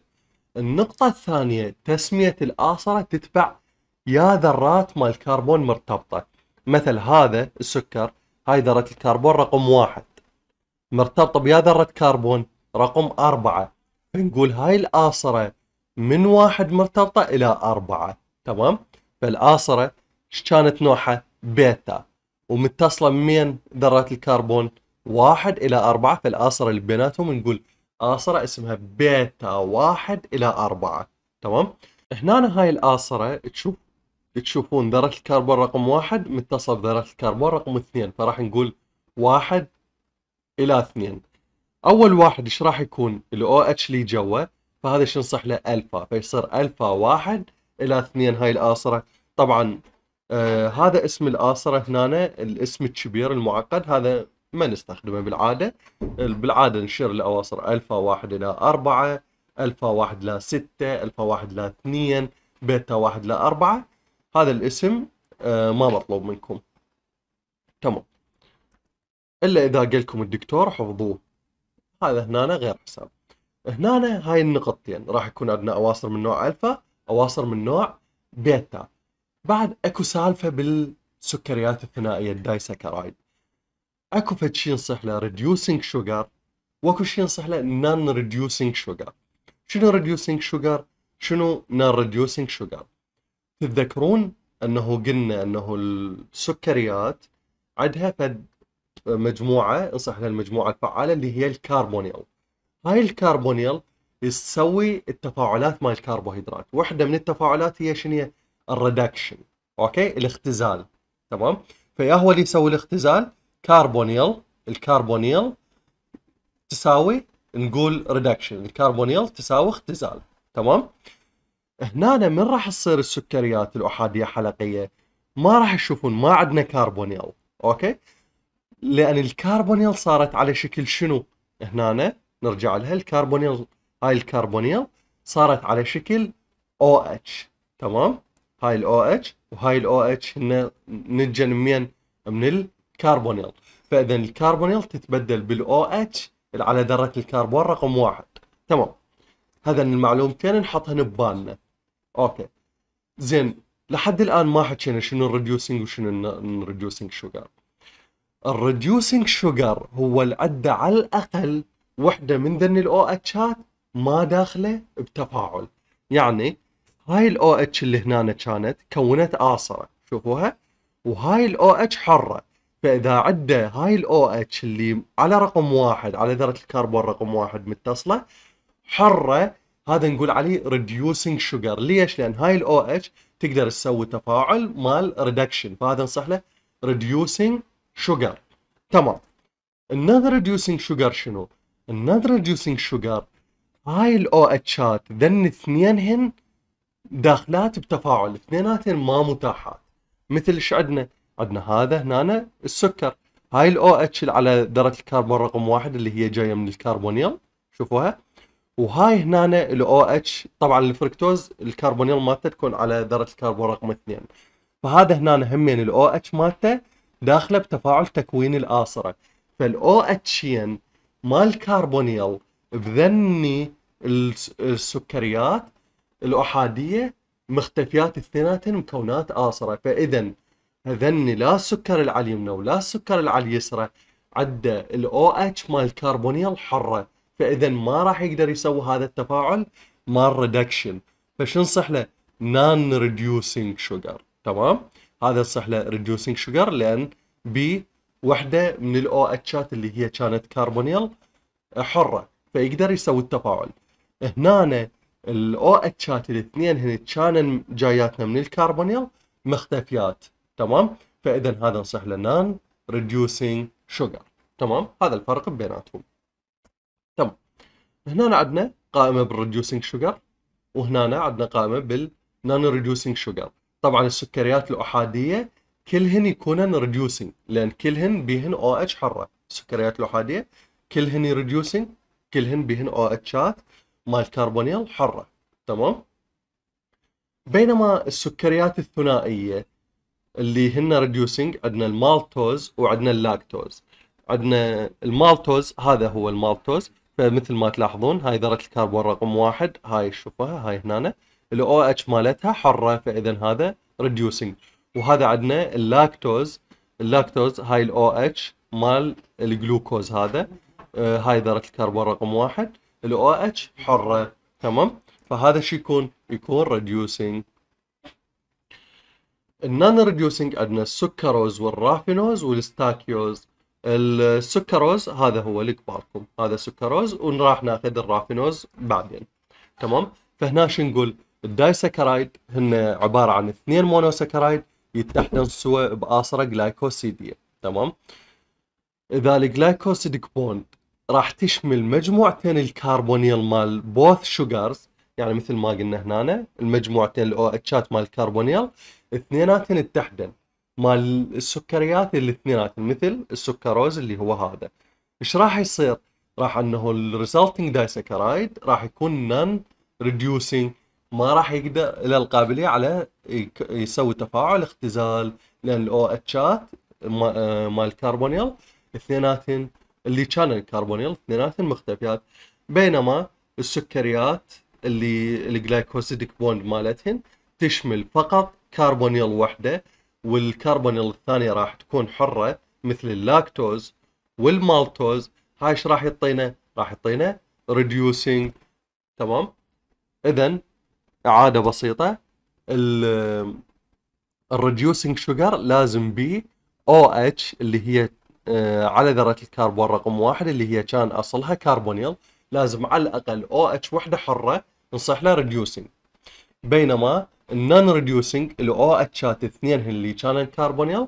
النقطه الثانيه تسميه الاصره تتبع يا ذرات مال الكربون مرتبطه مثل هذا السكر هاي ذره الكربون رقم واحد مرتبطه بيا ذره كربون رقم أربعة فنقول هاي الآصرة من واحد مرتبطة إلى أربعة تمام فالآصرة كانت نوعها بيتا ومتصلة من ذرات الكربون واحد إلى أربعة فالآصرة اللي بيناتهم نقول آصرة اسمها بيتا واحد إلى أربعة تمام هنا هاي الآصرة تشوف تشوفون ذره الكربون رقم واحد متصل بذرات الكربون رقم اثنين فراح نقول واحد الى اثنين اول واحد ايش راح يكون الاو اتش اللي جوا فهذا شو نصح له الفا فيصير الفا واحد الى اثنين هاي الآصرة طبعا آه هذا اسم الآصرة هنا الاسم الكبير المعقد هذا ما نستخدمه بالعادة بالعادة نشير الأواصر ألفا واحد إلى أربعة ألفا واحد إلى ستة ألفا واحد إلى اثنين بيتا واحد إلى أربعة هذا الاسم آه، ما مطلوب منكم تمام الا اذا قال لكم الدكتور حفظوه هذا هنا غير حساب هنا هاي النقطتين راح يكون عندنا اواصر من نوع الفا اواصر من نوع بيتا بعد اكو سالفه بالسكريات الثنائيه الدايسكرايد اكو فد شيء ينصح له ريديوسينج شوجر واكو شيء ينصح له نان ريديوسينج شوجر شنو ريديوسينج شوجر شنو نان ريديوسينج شوجر تتذكرون انه قلنا انه السكريات عندها فد مجموعه انصح لها المجموعه الفعاله اللي هي الكربونيل هاي الكربونيل تسوي التفاعلات مال الكربوهيدرات واحده من التفاعلات هي شنو الريدكشن اوكي الاختزال تمام فيا هو اللي يسوي الاختزال كربونيل الكربونيل تساوي نقول ريدكشن الكربونيل تساوي اختزال تمام هنا من راح تصير السكريات الاحاديه حلقيه ما راح تشوفون ما عندنا كربونيل اوكي لان الكربونيل صارت على شكل شنو هنا نرجع لها الكربونيل هاي الكربونيل صارت على شكل او اتش تمام هاي الاو اتش وهاي الاو اتش نجن من من الكربونيل فاذا الكربونيل تتبدل بالاو اتش على ذره الكربون رقم واحد تمام هذا المعلومتين نحطهن ببالنا اوكي زين لحد الان ما حكينا شنو الريديوسينج وشنو الريديوسينج شوجر الريديوسينج شوجر هو العدة على الاقل وحده من ذن الاو اتشات ما داخله بتفاعل يعني هاي الاو اتش اللي هنا كانت كونت اصره شوفوها وهاي الاو اتش حره فاذا عدة هاي الاو اتش اللي على رقم واحد على ذره الكربون رقم واحد متصله حره هذا نقول عليه reducing sugar ليش؟ لان هاي الاو اتش تقدر تسوي تفاعل مال ريدكشن فهذا نصح له reducing sugar تمام another reducing sugar شنو؟ another reducing sugar هاي الاو اتشات ذن اثنينهن داخلات بتفاعل اثنيناتهن ما متاحات مثل ايش عندنا؟ عندنا هذا هنا السكر هاي الاو اتش على ذره الكربون رقم واحد اللي هي جايه من الكربونيل شوفوها وهاي هنا الاو اتش طبعا الفركتوز الكربونيل مالته تكون على ذره الكربون رقم اثنين فهذا هنا همين الاو اتش مالته داخله بتفاعل تكوين الاصره فالاو اتشين مال الكربونيل بذني السكريات الاحاديه مختفيات الثنات مكونات اصره فاذا هذني لا السكر العلى اليمنى ولا السكر العلى اليسرى عدى الاو اتش مال الكربونيل حره فاذا ما راح يقدر يسوي هذا التفاعل مال ريدكشن فشو نصح له؟ نان ريديوسينج شوجر تمام؟ هذا ننصح له ريديوسينج شوجر لان بي وحده من الاو اتشات اللي هي كانت كربونيل حره فيقدر يسوي التفاعل هنا الاو اتشات الاثنين هن كانن جاياتنا من الكربونيل مختفيات تمام فاذا هذا نصح له نان ريديوسينج شوجر تمام هذا الفرق بيناتهم هنا عندنا قائمه بالريدوسينج شوجر وهنا عندنا قائمه بالنون ريدوسينج شوجر طبعا السكريات الاحاديه كلهن يكونن ريدوسينج لان كلهن بيهن او OH اتش حره السكريات الاحاديه كلهن ريدوسينج كلهن بيهن او اتشات مال الكربونيل حره تمام بينما السكريات الثنائيه اللي هن ريدوسينج عندنا المالتوز وعندنا اللاكتوز عندنا المالتوز هذا هو المالتوز فمثل ما تلاحظون هاي ذره الكربون رقم واحد هاي شوفوها هاي هنا الاو اتش مالتها حره فاذا هذا ريديوسينج وهذا عندنا اللاكتوز اللاكتوز هاي الاو اتش مال الجلوكوز هذا آه هاي ذره الكربون رقم واحد الاو اتش حره تمام فهذا شو يكون يكون ريديوسينج النانو ريديوسينج عندنا السكروز والرافينوز والستاكيوز السكروز هذا هو لكباركم هذا سكروز وراح ناخذ الرافينوز بعدين تمام فهنا شو نقول الدايسكرايد هن عباره عن اثنين مونوسكرايد يتحدن سوا بآصرة جلايكوسيدية تمام إذا الجلايكوسيدك بوند راح تشمل مجموعتين الكربونيل مال بوث شوجرز يعني مثل ما قلنا هنا المجموعتين الاو اتشات مال الكربونيل اثنيناتهم اتحدن مال السكريات اللي الاثنينات مثل السكروز اللي هو هذا ايش راح يصير راح انه الريزلتنج دايسكرايد راح يكون نان ريديوسينج ما راح يقدر له القابليه على يسوي تفاعل اختزال لان الاو اتشات مال الكربونيل اثنيناتهم اللي كان الكربونيل اثنيناتهم مختفيات بينما السكريات اللي الجلايكوسيدك بوند مالتهن تشمل فقط كربونيل وحده والكربونيل الثانيه راح تكون حره مثل اللاكتوز والمالتوز هاي ايش راح يعطينا؟ راح يعطينا ريديوسينج تمام؟ اذا اعاده بسيطه الريديوسينج شوجر لازم بي او اتش اللي هي آه، على ذره الكربون رقم واحد اللي هي كان اصلها كربونيل لازم على الاقل او اتش وحده حره نصح لها ريديوسينج بينما النون ريديوسنج الاواتشات اثنينهن اللي كانن الكربونيل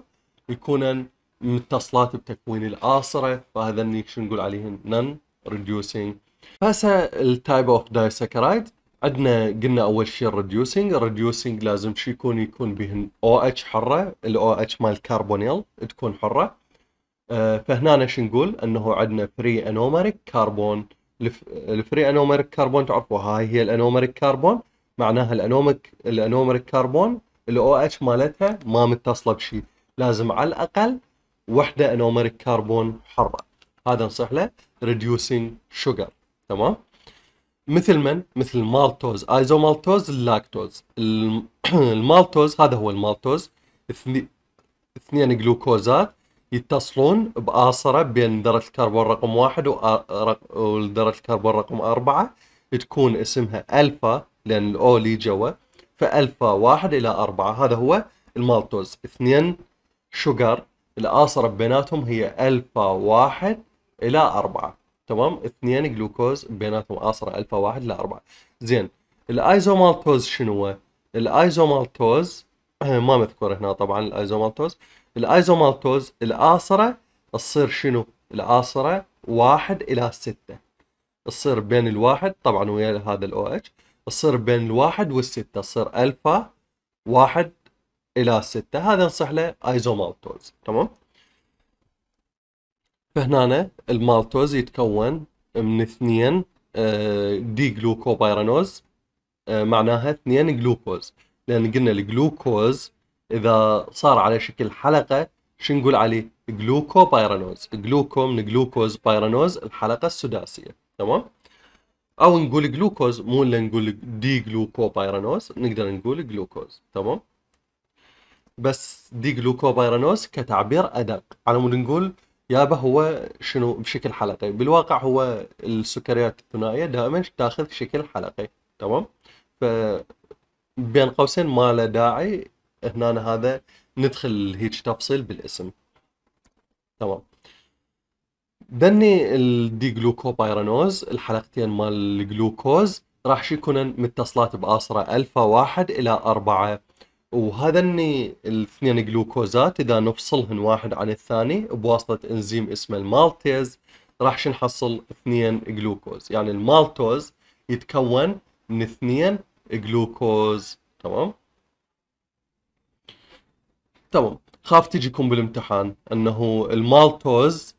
يكونن متصلات بتكوين الآصرة فهذا شو نقول عليهن نون ريديوسنج هسه التايب اوف دايسكرايد عندنا قلنا اول شيء الريديوسنج الريديوسنج لازم شو يكون يكون بهن او OH اتش حره الاو اتش مال الكربونيل تكون حره آه، فهنا شو نقول انه عندنا فري انومريك كربون الفري انومريك كربون تعرفوا هاي هي الانومريك كربون معناها الانوميك الانوميك كربون الاو اتش مالتها ما متصله بشيء لازم على الاقل وحده انوميريك كربون حره هذا نصح له ريديوسينج شوجر تمام مثل من مثل مالتوز ايزومالتوز اللاكتوز [CLEARS THROAT] المالتوز هذا هو المالتوز اثنين اثنين جلوكوزات يتصلون بآصرة بين درجة الكربون رقم واحد ودرجة الكربون رقم أربعة تكون اسمها ألفا لأن لي جوا فألفا واحد إلى أربعة هذا هو المالتوز اثنين شوجر الآصرة بيناتهم هي ألفا واحد إلى أربعة تمام اثنين جلوكوز بيناتهم آصرة ألفا واحد إلى أربعة زين الايزومالتوز شنو الايزومالتوز ما مذكور هنا طبعا الايزومالتوز الايزومالتوز الآصرة تصير شنو الآصرة واحد إلى ستة تصير بين الواحد طبعا ويا هذا الأو اتش تصير بين الواحد والستة تصير ألفا واحد إلى ستة هذا نصح له ايزومالتوز تمام فهنا المالتوز يتكون من اثنين آه، دي جلوكوبيرانوز آه، معناها اثنين جلوكوز لأن قلنا الجلوكوز إذا صار على شكل حلقة شو نقول عليه؟ جلوكوبيرانوز جلوكو من جلوكوز بيرانوز الحلقة السداسية تمام؟ او نقول جلوكوز مو ولا نقول دي جلوكوبايرانوز نقدر نقول جلوكوز تمام بس دي جلوكوبايرانوز كتعبير ادق على مود نقول يابا هو شنو بشكل حلقي بالواقع هو السكريات الثنائيه دائما تاخذ شكل حلقي تمام ف بين قوسين ما له داعي هنا هذا ندخل هيك تفصيل بالاسم تمام دني الدي جلوكوبايرانوز الحلقتين مال الجلوكوز راح يكونن متصلات بآسرة ألفا واحد إلى أربعة وهذني الاثنين جلوكوزات إذا نفصلهن واحد عن الثاني بواسطة إنزيم اسمه المالتيز راح شنحصل اثنين جلوكوز يعني المالتوز يتكون من اثنين جلوكوز تمام تمام خاف تجيكم بالامتحان انه المالتوز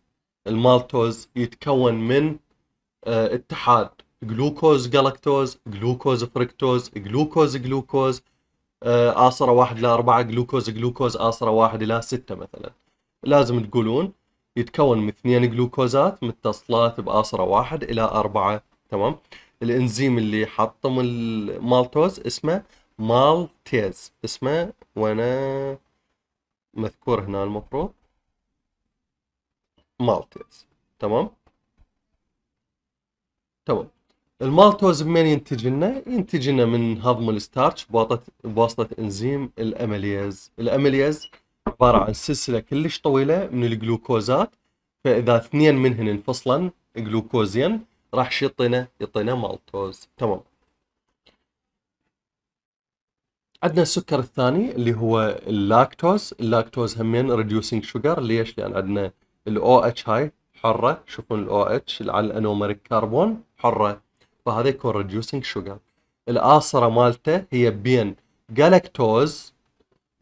المالتوز يتكون من آه، اتحاد جلوكوز جلاكتوز جلوكوز فركتوز جلوكوز جلوكوز آسرة آه، واحد إلى أربعة جلوكوز جلوكوز آسرة واحد إلى ستة مثلا لازم تقولون يتكون من اثنين جلوكوزات متصلات بآسرة واحد إلى أربعة تمام الإنزيم اللي حطم المالتوز اسمه مالتيز اسمه وأنا مذكور هنا المفروض مالتوز تمام تمام المالتوز منين ينتج لنا؟ ينتج لنا من هضم الستارش بواسطة انزيم الاميليز، الاميليز عبارة عن سلسلة كلش طويلة من الجلوكوزات فإذا اثنين منهن انفصلن جلوكوزين راح شو يعطينا؟ يعطينا مالتوز، تمام. عندنا السكر الثاني اللي هو اللاكتوز، اللاكتوز همين ريديوسينج شوجر، ليش؟ لأن عندنا الاو اتش هاي حره شوفون الاو اتش على الانومريك كربون حره فهذا يكون ريديوسينج شوجر الآصرة مالته هي بين جالكتوز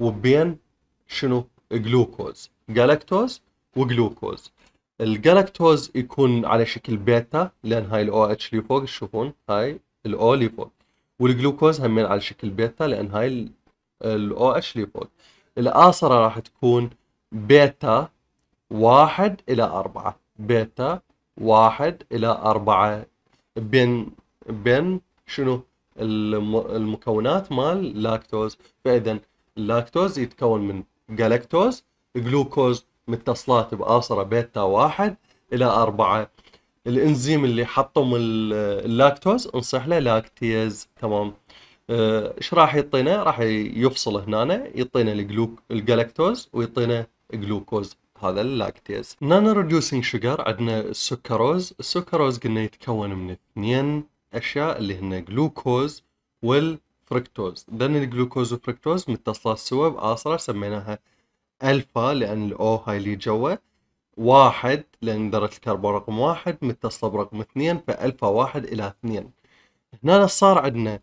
وبين شنو جلوكوز جالكتوز وجلوكوز الجالكتوز يكون على شكل بيتا لان هاي الاو اتش اللي فوق تشوفون هاي الاو اللي فوق والجلوكوز همين على شكل بيتا لان هاي الاو اتش اللي فوق الآصرة راح تكون بيتا واحد إلى أربعة بيتا واحد إلى أربعة بين بين شنو المكونات مال لاكتوز فإذا اللاكتوز يتكون من جالكتوز جلوكوز متصلات بآصرة بيتا واحد إلى أربعة الانزيم اللي حطم اللاكتوز انصح له لاكتيز تمام آه، ايش راح يعطينا راح يفصل هنا يعطينا الجلوك الجلاكتوز ويعطينا جلوكوز هذا اللاكتيز نانا ريديوسينج شوجر عندنا السكروز السكروز قلنا يتكون من اثنين اشياء اللي هن جلوكوز والفركتوز ذن الجلوكوز والفركتوز متصلات سوا بآصرة سميناها الفا لان الاو هاي اللي جوا واحد لان درجة الكربون رقم واحد متصلة برقم اثنين فالفا واحد الى اثنين هنا صار عندنا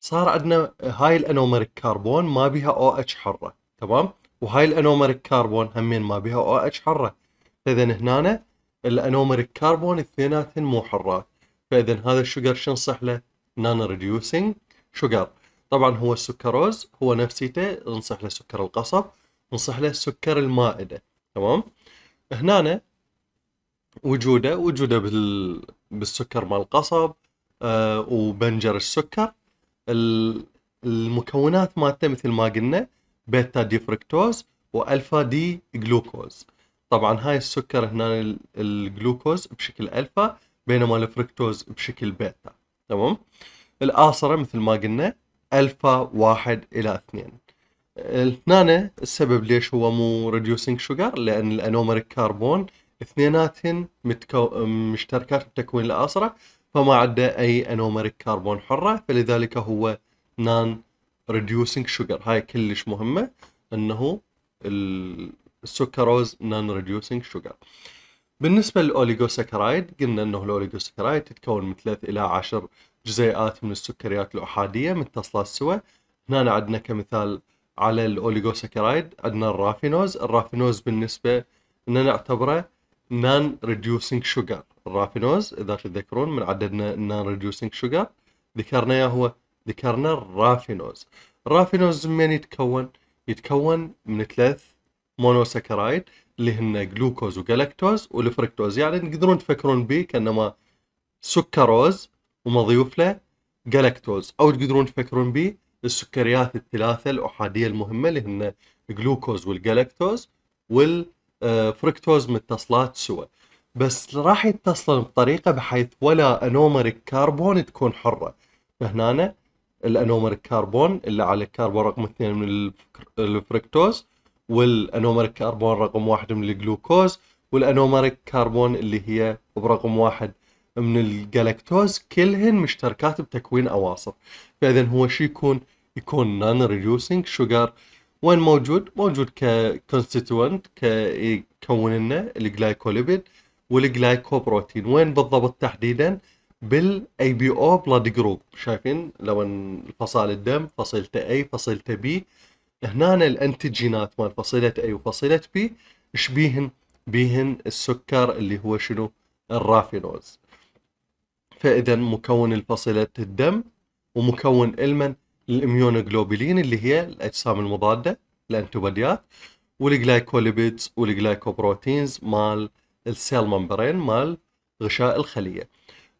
صار عندنا هاي الانومريك كربون ما بيها او اتش حرة تمام وهاي الانومريك كاربون همين ما بها او اتش حره فاذا هنا الانومريك كاربون اثنيناتهم مو حرات فاذا هذا الشجر شو نصح له؟ نان ريديوسينج شجر طبعا هو السكروز هو نفسيته نصح له سكر القصب نصح له سكر المائده تمام هنا وجوده وجوده بال... بالسكر مال القصب آه وبنجر السكر المكونات مالته مثل ما قلنا بيتا دي فركتوز والفا دي جلوكوز طبعا هاي السكر هنا الجلوكوز بشكل الفا بينما الفركتوز بشكل بيتا تمام الاصره مثل ما قلنا الفا واحد الى اثنين هنا السبب ليش هو مو ريديوسينج شوجر لان الانومريك كربون اثنيناتهن متكو... مشتركات بتكوين الاصره فما عنده اي انومريك كربون حره فلذلك هو نان ريديوسينج شوجر هاي كلش مهمة انه السكروز نون ريديوسينج شوجر بالنسبة للأوليغوساكرايد قلنا انه الأوليغوساكرايد تتكون من ثلاث الى عشر جزيئات من السكريات الأحادية متصلة سوا هنا عندنا كمثال على الأوليغوساكرايد عندنا الرافينوز الرافينوز بالنسبة ان نعتبره نان ريديوسينج شوجر الرافينوز اذا تتذكرون من عددنا نان ريديوسينج شوجر ذكرنا هو ذكرنا الرافينوز الرافينوز من يتكون؟ يتكون من ثلاث مونوساكرايد اللي هن جلوكوز وجلاكتوز والفركتوز يعني تقدرون تفكرون به كانما سكروز ومضيوف له جلاكتوز او تقدرون تفكرون به السكريات الثلاثه الاحاديه المهمه اللي هن الجلوكوز والجلاكتوز والفركتوز متصلات سوا بس راح يتصلن بطريقه بحيث ولا انومريك كربون تكون حره فهنا الانومر كربون اللي على الكربون رقم اثنين من الفركتوز والانومريك كربون رقم واحد من الجلوكوز والانومريك كربون اللي هي برقم واحد من الجلاكتوز كلهن مشتركات بتكوين اواصر فاذا هو شو يكون يكون نان ريديوسينج شوجر وين موجود موجود ككونستيتوينت يكون لنا الجلايكوليبيد والجلايكوبروتين وين بالضبط تحديدا بالاي بي او بلاد جروب شايفين لو فصائل الدم فصيله اي فصيله بي هنا الانتيجينات مال فصيله اي وفصيله بي شبيهن بيهن السكر اللي هو شنو الرافينوز فاذا مكون الفصيله الدم ومكون المن الاميونوجلوبولين اللي هي الاجسام المضاده الانتوبوديات والجلايكوليبيدز والجلايكوبروتينز مال السيل ممبرين مال غشاء الخليه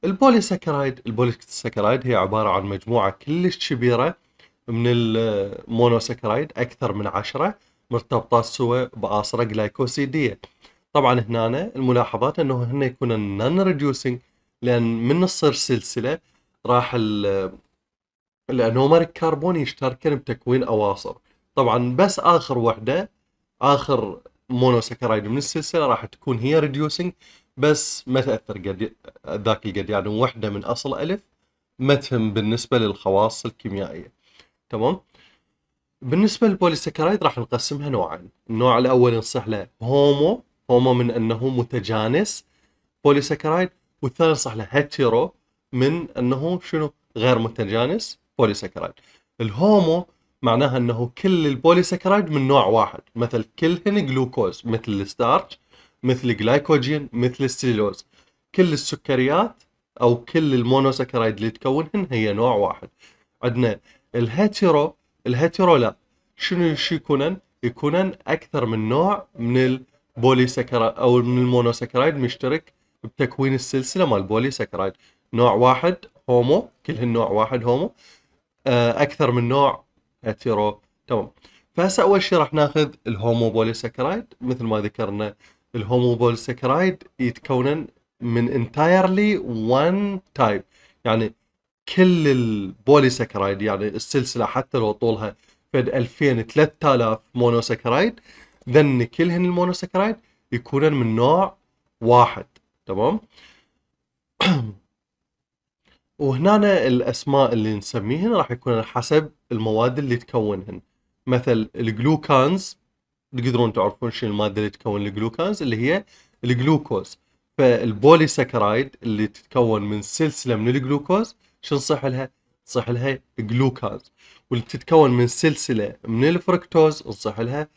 البوليساكرايد البوليساكرايد هي عبارة عن مجموعة كلش كبيرة من المونوساكرايد أكثر من عشرة مرتبطة سوى بآصرة جلايكوسيدية طبعا هنا الملاحظات انه هنا يكون نون ريديوسينج لان من تصير سلسله راح الانومر الكربون يشتركن بتكوين اواصر طبعا بس اخر وحده اخر مونوسكرايد من السلسله راح تكون هي ريديوسينج بس ما تاثر قد ذاك يعني وحده من اصل الف ما تهم بالنسبه للخواص الكيميائيه تمام بالنسبه للبوليسكرايد راح نقسمها نوعين النوع الاول نصح له هومو هومو من انه متجانس بوليسكرايد والثاني نصح له هيتيرو من انه شنو غير متجانس بوليسكرايد الهومو معناها انه كل البوليسكرايد من نوع واحد مثل كلهن جلوكوز مثل الستارش مثل الجلايكوجين مثل السليلوز كل السكريات او كل المونوسكرايد اللي تكونهن هي نوع واحد عندنا الهيتيرو الهيتيرو لا شنو شو يكونن يكونن اكثر من نوع من البوليسكرايد او من المونوسكرايد مشترك بتكوين السلسله مال سكرايد نوع واحد هومو كلهن نوع واحد هومو آه، اكثر من نوع هيتيرو تمام فهسه اول شيء راح ناخذ الهومو بوليسكرايد مثل ما ذكرنا الهوموبولسكرايد يتكونن من انتايرلي وان تايب يعني كل البوليسكرايد يعني السلسله حتى لو طولها فد 2000 3000 مونوسكرايد ذن كلهن المونوسكرايد يكونن من نوع واحد تمام [CLEARS THROAT] وهنا الاسماء اللي نسميهن راح يكون حسب المواد اللي تكونهن مثل الجلوكانز تقدرون تعرفون شنو الماده اللي تكون الجلوكوز اللي هي الجلوكوز فالبوليسكرايد اللي تتكون من سلسله من الجلوكوز شو نصح لها؟ نصح لها جلوكاز واللي تتكون من سلسله من الفركتوز نصح لها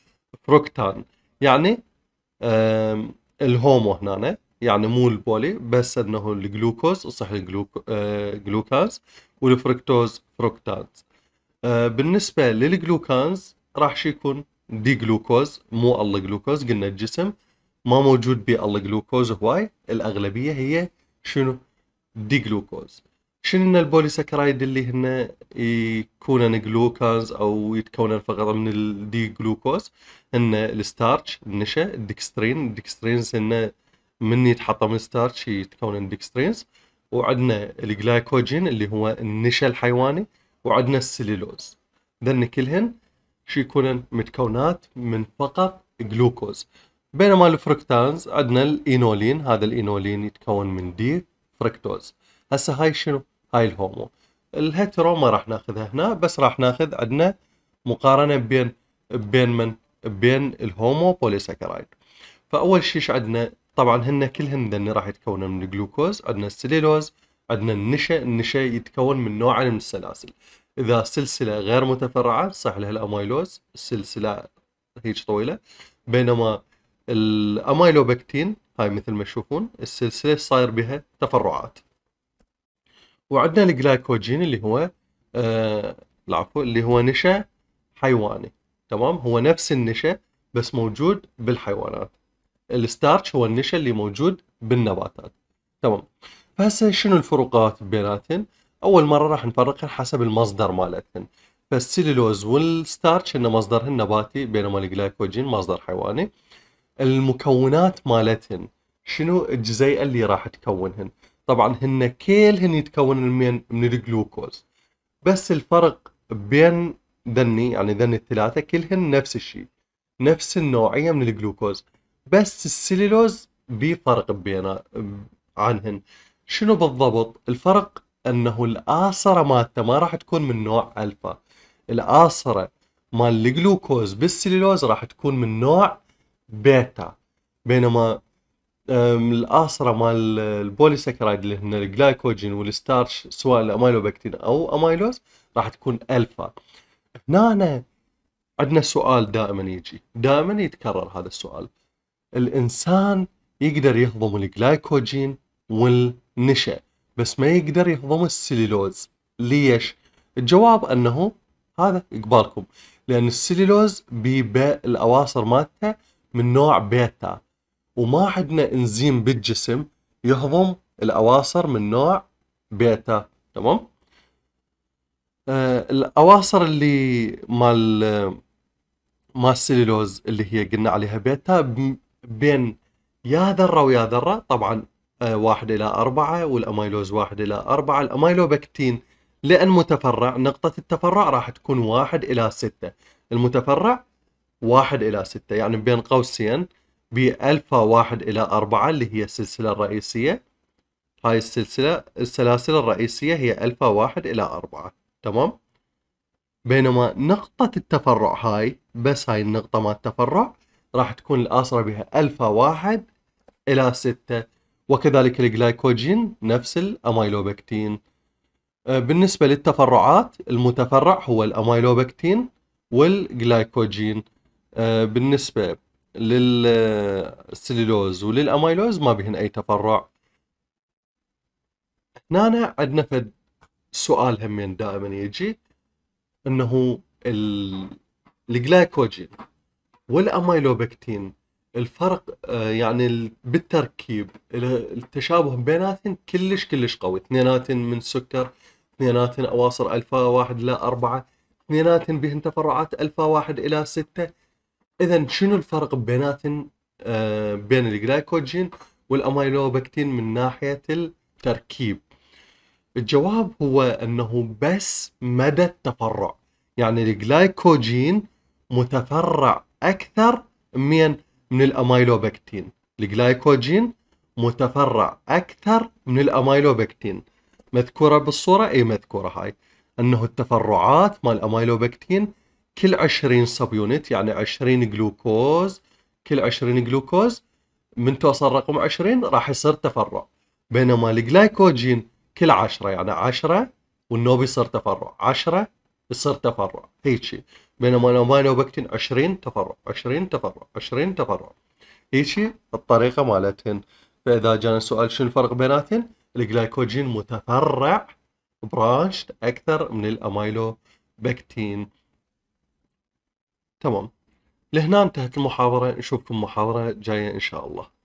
فروكتان يعني الهومو هنا يعني مو البولي بس انه الجلوكوز صح الجلوكوز آه، جلوكاز والفركتوز فروكتاز آه، بالنسبه للجلوكانز راح شو يكون دي جلوكوز مو الله جلوكوز قلنا الجسم ما موجود بي الله جلوكوز هواي الاغلبيه هي شنو دي جلوكوز شنو البوليسكرايد اللي هن يكونن جلوكوز او يتكونن فقط من الدي جلوكوز هن الستارش النشا الدكسترين الدكسترينز ان من يتحطم من الستارش يتكونن دكسترينز وعندنا الجلايكوجين اللي هو النشا الحيواني وعندنا السليلوز ذن كلهن شو يكونن متكونات من فقط جلوكوز بينما الفركتانز عندنا الإينولين هذا الإينولين يتكون من دي فركتوز هسه هاي شنو هاي الهومو الهترو ما راح ناخذها هنا بس راح ناخذ عندنا مقارنة بين بين من بين الهومو بوليساكرايد فأول شيء عندنا طبعا هن كلهن ذني راح يتكونن من الجلوكوز عندنا السليلوز عندنا النشا النشا يتكون من نوعين من السلاسل اذا سلسله غير متفرعه صح لها الامايلوز السلسله هيج طويله بينما الامايلوبكتين هاي مثل ما تشوفون السلسله صاير بها تفرعات وعندنا الجلايكوجين اللي هو آه العفو اللي هو نشا حيواني تمام هو نفس النشا بس موجود بالحيوانات الستارش هو النشا اللي موجود بالنباتات تمام فهسه شنو الفروقات بيناتهم؟ اول مره راح نفرقهن حسب المصدر مالتهن فالسيلولوز والستارش انه مصدرهن نباتي بينما الجلايكوجين مصدر حيواني المكونات مالتهن شنو الجزيئه اللي راح تكونهن طبعا هن كلهن يتكون من من الجلوكوز بس الفرق بين ذني يعني ذني الثلاثه كلهن نفس الشيء نفس النوعيه من الجلوكوز بس السيلولوز بفرق بينا عنهن شنو بالضبط الفرق انه الاسره مالته ما راح تكون من نوع الفا الاسره مال الجلوكوز بالسليلوز راح تكون من نوع بيتا بينما الاسره مال البوليسكرايد اللي هن الجلايكوجين والستارش سواء الامايلوبكتين او امايلوز راح تكون الفا هنا عندنا سؤال دائما يجي دائما يتكرر هذا السؤال الانسان يقدر يهضم الجلايكوجين والنشا بس ما يقدر يهضم السليلوز ليش؟ الجواب أنه هذا قبالكم لأن السليلوز الاواصر مالته من نوع بيتا وما عندنا انزيم بالجسم يهضم الأواصر من نوع بيتا تمام؟ آه الأواصر اللي مال مال السليلوز اللي هي قلنا عليها بيتا بين يا ذرة ويا ذرة طبعا واحد إلى أربعة والاميلوز واحد إلى أربعة الاميلوبكتين لأن متفرع نقطة التفرع راح تكون واحد إلى ستة المتفرع واحد إلى ستة يعني بين قوسين بألفا واحد إلى أربعة اللي هي السلسلة الرئيسية هاي السلسلة السلاسل الرئيسية هي ألفا واحد إلى أربعة تمام بينما نقطة التفرع هاي بس هاي النقطة مال التفرع راح تكون الآسرة بها ألفا واحد إلى ستة وكذلك الجلايكوجين نفس الأميلوبكتين آه، بالنسبة للتفرعات المتفرع هو الأميلوبكتين والجلايكوجين آه، بالنسبة للسليلوز وللأميلوز ما بهن أي تفرع هنا عندنا فد سؤال همين دائما يجي انه الجلايكوجين والاميلوبكتين الفرق آه، يعني بالتركيب التشابه بيناتهم كلش كلش قوي اثنيناتهم من سكر اثنيناتهم اواصر الفا واحد الى اربعة اثنيناتهم بهن تفرعات الفا واحد الى ستة اذا شنو الفرق بيناتهم آه، بين الجلايكوجين والاميلوبكتين من ناحية التركيب الجواب هو انه بس مدى التفرع يعني الجلايكوجين متفرع اكثر من من الأمايلوبكتين الجلايكوجين متفرع أكثر من الأمايلوبكتين مذكورة بالصورة أي مذكورة هاي أنه التفرعات مال الأمايلوبكتين كل 20 سب يونت يعني 20 جلوكوز كل 20 جلوكوز من توصل رقم 20 راح يصير تفرع بينما الجلايكوجين كل 10 يعني 10 والنوبي يصير تفرع 10 يصير تفرع هيك شيء بينما لو ما لو بكتن 20 تفرع 20 تفرع 20 تفرع هيك الطريقه مالتهن فاذا جانا سؤال شنو الفرق بيناتهن الجلايكوجين متفرع برانشد اكثر من بكتين تمام لهنا انتهت المحاضره نشوفكم محاضره جايه ان شاء الله